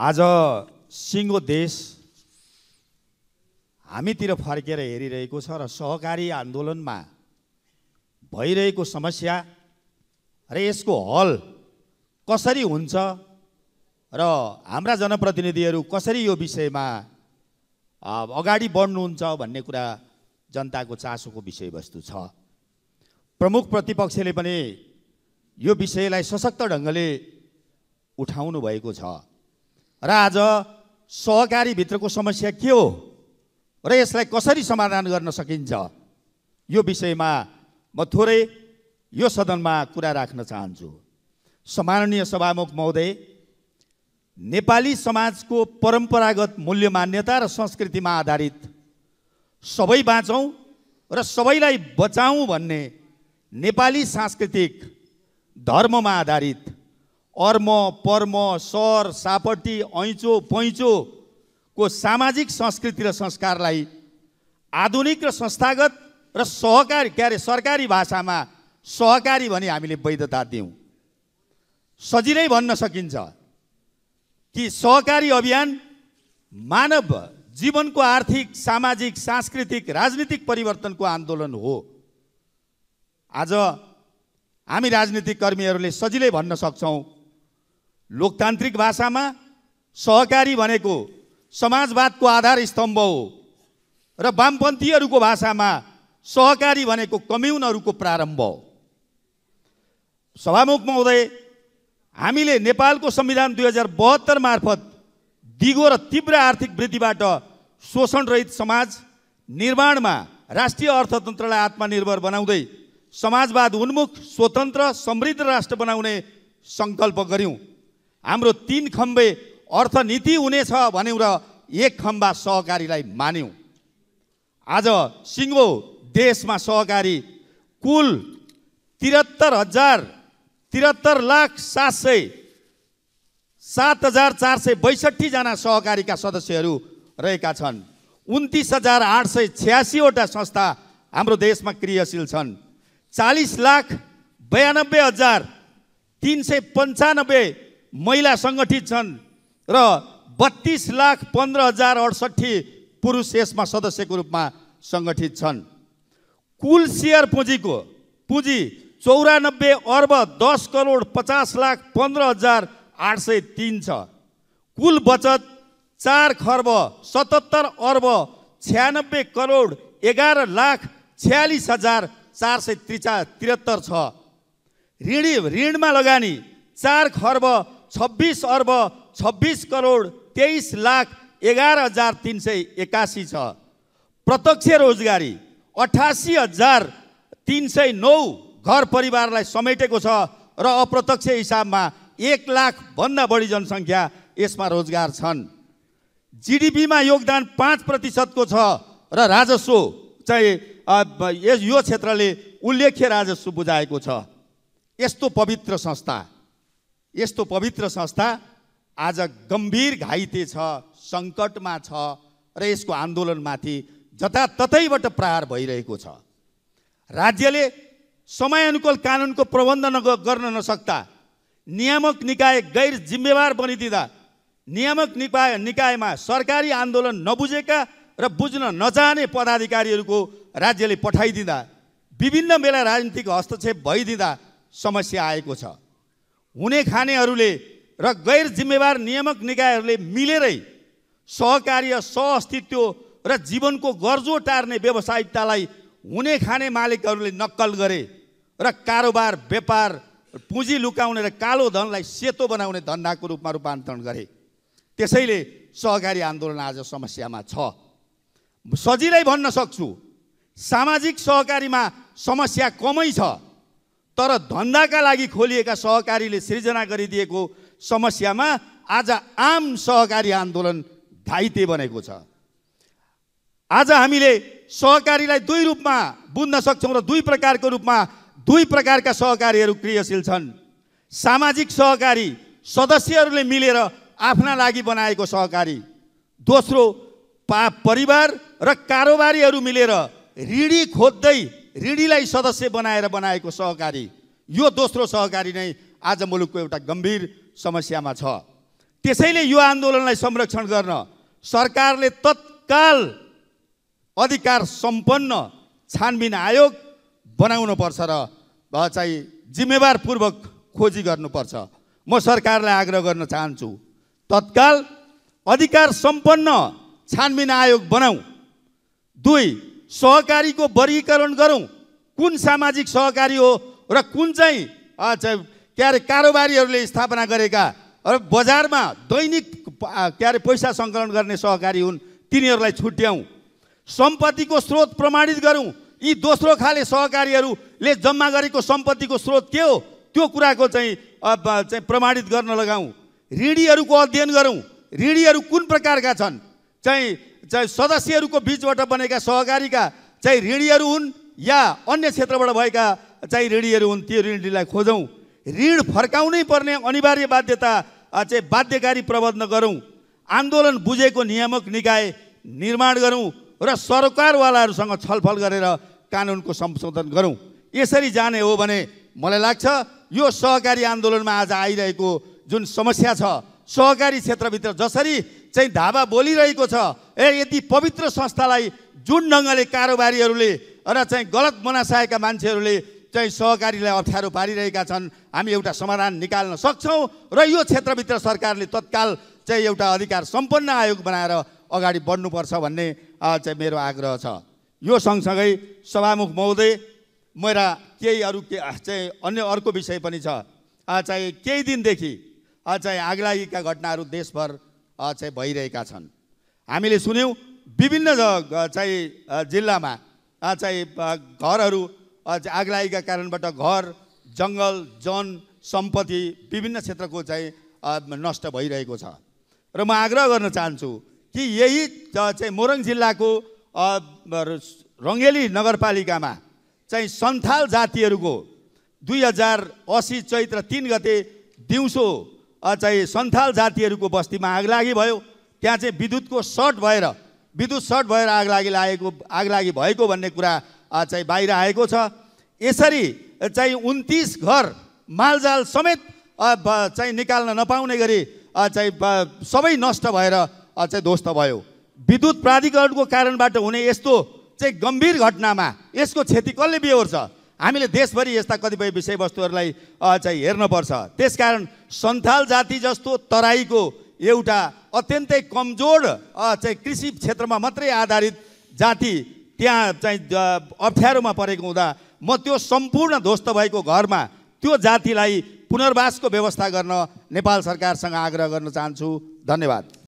आज सिङ्गो देश हामीतिर फर्केर हेरिरहेको छ र सहकारी आन्दोलनमा भइरहेको समस्या र यसको हल कसरी हुन्छ र हाम्रा जनप्रतिनिधिहरू कसरी यो विषयमा अगाडि बढ्नुहुन्छ भन्ने कुरा जनताको चासोको विषयवस्तु छ प्रमुख प्रतिपक्षले पनि यो विषयलाई सशक्त ढङ्गले उठाउनु भएको छ र आज सहकारीभित्रको समस्या के हो र यसलाई कसरी समाधान गर्न सकिन्छ यो विषयमा म थोरै यो सदनमा कुरा राख्न चाहन्छु सम्माननीय सभामुख महोदय नेपाली समाजको परम्परागत मूल्य मान्यता र संस्कृतिमा आधारित सबै बाँचौँ र सबैलाई बचाउँ भन्ने नेपाली सांस्कृतिक धर्ममा आधारित अर्म पर्म सर सापट्टि ऐँचो पैँचोको सामाजिक संस्कृति र संस्कारलाई आधुनिक र संस्थागत र सहकारी के अरे सरकारी भाषामा सहकारी भने हामीले वैधता दियौँ सजिलै भन्न सकिन्छ कि सहकारी अभियान मानव जीवनको आर्थिक सामाजिक सांस्कृतिक राजनीतिक परिवर्तनको आन्दोलन हो आज हामी राजनीतिक कर्मीहरूले सजिलै भन्न सक्छौँ लोकतान्त्रिक भाषामा सहकारी भनेको समाजवादको आधार स्तम्भ हो र वामपन्थीहरूको भाषामा सहकारी भनेको कम्युनहरूको प्रारम्भ हो सभामुख महोदय हामीले नेपालको संविधान दुई हजार बहत्तर मार्फत दिगो र तीव्र आर्थिक वृद्धिबाट शोषणरहित समाज निर्माणमा राष्ट्रिय अर्थतन्त्रलाई आत्मनिर्भर बनाउँदै समाजवाद उन्मुख स्वतन्त्र समृद्ध राष्ट्र बनाउने सङ्कल्प गऱ्यौँ हाम्रो तिन खम्बे अर्थनीति हुनेछ भन्यौँ र एक खम्बा सहकारीलाई मान्यौँ आज सिङ्गो देशमा सहकारी कुल त्रिहत्तर हजार त्रिहत्तर लाख सात सय सात हजार चार सय बैसठीजना सहकारीका सदस्यहरू रहेका छन् उन्तिस हजार आठ सय छ्यासीवटा संस्था हाम्रो देशमा क्रियाशील छन् चालिस लाख बयानब्बे हजार तिन सय पन्चानब्बे महिला सङ्गठित छन् र बत्तिस लाख पन्ध्र हजार अडसट्ठी पुरुष यसमा सदस्यको रूपमा सङ्गठित छन् कुल सेयर पुँजीको पुँजी चौरानब्बे अर्ब दस करोड पचास लाख पन्ध्र हजार आठ सय तिन छ कुल बचत चार खर्ब सतहत्तर अर्ब छ्यानब्बे करोड एघार लाख छ्यालिस हजार चार सय त्रिचा त्रिहत्तर छ ऋणी ऋणमा लगानी चार खर्ब छब्बिस अर्ब छब्बिस करोड तेइस लाख एघार हजार तिन सय एकासी छ प्रत्यक्ष रोजगारी अठासी हजार तिन सय नौ घर परिवारलाई समेटेको छ र अप्रत्यक्ष हिसाबमा एक लाखभन्दा बढी जनसङ्ख्या यसमा रोजगार छन् जिडिपीमा योगदान पाँच प्रतिशतको छ र राजस्व चाहिँ यो क्षेत्रले उल्लेख्य राजस्व बुझाएको छ यस्तो पवित्र संस्था यस्तो पवित्र संस्था आज गम्भीर घाइते छ सङ्कटमा छ र यसको आन्दोलनमाथि जताततैबाट प्रहार भइरहेको छ राज्यले समयअनुकूल कानुनको प्रबन्ध नग गर्न नसक्दा नियामक निकाय गैर जिम्मेवार बनिदिँदा नियामक निकाय निकायमा सरकारी आन्दोलन नबुझेका र बुझ्न नचाहने पदाधिकारीहरूको राज्यले पठाइदिँदा विभिन्न बेला राजनीतिक हस्तक्षेप भइदिँदा समस्या आएको छ हुने खानेहरूले र गैर जिम्मेवार नियामक निकायहरूले मिलेरै सहकार्य सहअस्तित्व र जीवनको गर्जो टार्ने व्यावसायिकतालाई हुने खाने मालिकहरूले नक्कल गरे र कारोबार व्यापार पुँजी लुकाउने र कालो धनलाई सेतो बनाउने धन्दाको रूपमा रूपान्तरण गरे त्यसैले सहकारी आन्दोलन आज समस्यामा छ सजिलै भन्न सक्छु सामाजिक सहकारीमा समस्या कमै छ तर धन्दाका लागि खोलिएका सहकारीले सृजना गरिदिएको समस्यामा आज आम सहकारी आन्दोलन घाइते बनेको छ आज हामीले सहकारीलाई दुई रूपमा बुझ्न सक्छौँ र दुई प्रकारको रूपमा दुई प्रकारका सहकारीहरू क्रियाशील छन् सामाजिक सहकारी सदस्यहरूले मिलेर आफ्ना लागि बनाएको सहकारी दोस्रो पा परिवार र कारोबारीहरू मिलेर ऋणी खोज्दै ऋणीलाई सदस्य बनाएर बनाएको सहकारी यो दोस्रो सहकारी नै आज मुलुकको एउटा गम्भीर समस्यामा छ त्यसैले यो आन्दोलनलाई संरक्षण गर्न सरकारले तत्काल अधिकार सम्पन्न छानबिन आयोग बनाउनुपर्छ र चाहिँ जिम्मेवारपूर्वक खोजी गर्नुपर्छ म सरकारलाई आग्रह गर्न चाहन्छु तत्काल अधिकार सम्पन्न छानबिन आयोग बनाऊ दुई सहकारीको वर्गीकरण गरौँ कुन सामाजिक सहकारी हो र कुन चाहिँ के अरे कारोबारीहरूले स्थापना गरेका र बजारमा दैनिक के अरे पैसा सङ्कलन गर्ने सहकारी हुन् तिनीहरूलाई छुट्याउँ सम्पत्तिको स्रोत प्रमाणित गरौँ यी दोस्रो खाले सहकारीहरूले जम्मा गरेको सम्पत्तिको स्रोत के हो त्यो कुराको चाहिँ चाहिँ प्रमाणित गर्न लगाउँ ऋणीहरूको अध्ययन गरौँ ऋणीहरू कुन प्रकारका छन् चाहिँ चाहिँ सदस्यहरूको बिचबाट बनेका सहकारीका चाहिँ ऋणीहरू हुन् या अन्य क्षेत्रबाट भएका चाहिँ ऋणीहरू हुन् त्यो ऋणीलाई खोजौँ ऋण फर्काउनै पर्ने अनिवार्य बाध्यता चाहिँ बाध्यकारी प्रबन्ध गरौँ आन्दोलन बुझेको नियामक निकाय निर्माण गरौँ र सरकारवालाहरूसँग छलफल गरेर कानुनको संशोधन गरौँ यसरी जाने हो भने मलाई लाग्छ यो सहकारी आन्दोलनमा आज आइरहेको जुन समस्या छ सहकारी क्षेत्रभित्र जसरी चाहिँ धाबा बोलिरहेको छ ए यति पवित्र संस्थालाई जुन ढङ्गले कारोबारीहरूले र चाहिँ गलत मनासाएका मान्छेहरूले चाहिँ सहकारीलाई अप्ठ्यारो पारिरहेका छन् हामी एउटा समाधान निकाल्न सक्छौँ र यो क्षेत्रभित्र सरकारले तत्काल चाहिँ एउटा अधिकार सम्पन्न आयोग बनाएर अगाडि बढ्नुपर्छ भन्ने चाहिँ मेरो आग्रह छ यो सँगसँगै सभामुख महोदय मेरा केही अरू के चाहिँ अन्य अर्को विषय पनि छ चाहिँ केही दिनदेखि चाहिँ आगलागीका घटनाहरू देशभर चाहिँ भइरहेका छन् हामीले सुन्यौँ विभिन्न चाहिँ जिल्लामा चाहिँ घरहरू आगलागीका कारणबाट घर जङ्गल जन सम्पत्ति विभिन्न क्षेत्रको चाहिँ नष्ट भइरहेको छ र म आग्रह गर्न चाहन्छु कि यही चाहिँ मोरङ जिल्लाको रङ्गेली नगरपालिकामा चाहिँ सन्थाल जातिहरूको दुई हजार असी चैत्र तिन गते दिउँसो चाहिँ सन्थाल जातिहरूको बस्तीमा आगलागी भयो त्यहाँ चाहिँ विद्युतको सर्ट भएर विद्युत सर्ट भएर आग लागि लागेको आग लागि भएको भन्ने कुरा चाहिँ बाहिर आएको छ यसरी चाहिँ उन्तिस घर मालजाल समेत चाहिँ निकाल्न नपाउने गरी चाहिँ सबै नष्ट भएर चाहिँ ध्वस्त भयो विद्युत प्राधिकरणको कारणबाट हुने यस्तो चाहिँ गम्भीर घटनामा यसको क्षति कसले बिहोर्छ हामीले देशभरि यस्ता कतिपय विषयवस्तुहरूलाई चाहिँ हेर्नुपर्छ त्यसकारण सन्थाल जाति जस्तो तराईको एउटा अत्यन्तै कमजोर चाहिँ कृषि क्षेत्रमा मात्रै आधारित जाति त्यहाँ चाहिँ अप्ठ्यारोमा परेको हुँदा म त्यो सम्पूर्ण ध्वस्त भएको घरमा त्यो जातिलाई पुनर्वासको व्यवस्था गर्न नेपाल सरकारसँग आग्रह गर्न चाहन्छु धन्यवाद